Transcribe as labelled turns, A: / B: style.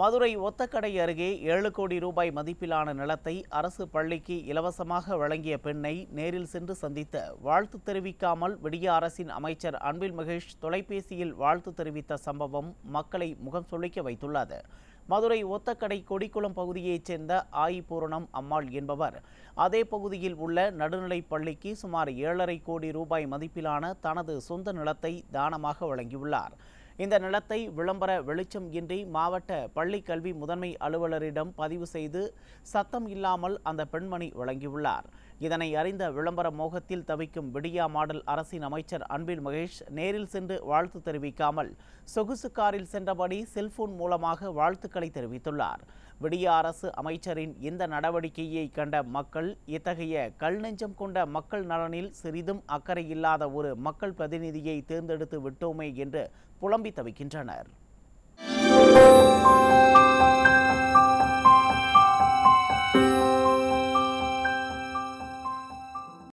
A: மதுரை ஒத்தக்கடை அருகே ஏழு கோடி ரூபாய் மதிப்பிலான நிலத்தை அரசு பள்ளிக்கு இலவசமாக வழங்கிய பெண்ணை நேரில் சென்று சந்தித்த வாழ்த்து தெரிவிக்காமல் விடிய அரசின் அமைச்சர் அன்பில் மகேஷ் தொலைபேசியில் வாழ்த்து தெரிவித்த சம்பவம் மக்களை முகம் சொல்லிக்க வைத்துள்ளது மதுரை ஒத்தக்கடை கொடிக்குளம் பகுதியைச் சேர்ந்த ஆயி பூரணம் அம்மாள் என்பவர் அதே பகுதியில் உள்ள நடுநிலைப் பள்ளிக்கு சுமார் ஏழரை கோடி ரூபாய் மதிப்பிலான தனது சொந்த நிலத்தை தானமாக வழங்கியுள்ளார் இந்த நிலத்தை விளம்பர வெளிச்சம் இன்றி மாவட்ட பள்ளி கல்வி முதன்மை அலுவலரிடம் பதிவு செய்து சத்தம் இல்லாமல் அந்த பெண்மணி வழங்கியுள்ளார் இதனை அறிந்த விளம்பர மோகத்தில் தவிக்கும் விடியா மாடல் அரசின் அமைச்சர் அன்பில் மகேஷ் நேரில் சென்று வாழ்த்து தெரிவிக்காமல் சொகுசு காரில் சென்றபடி செல்போன் மூலமாக வாழ்த்துக்களை தெரிவித்துள்ளார் விடியா அரசு அமைச்சரின் இந்த நடவடிக்கையை கண்ட மக்கள் இத்தகைய கல் நெஞ்சம் கொண்ட மக்கள் நலனில் சிறிதும் அக்கறை இல்லாத ஒரு மக்கள் பிரதிநிதியை தேர்ந்தெடுத்து விட்டோமே என்று புலம்பி தவிக்கின்றனர்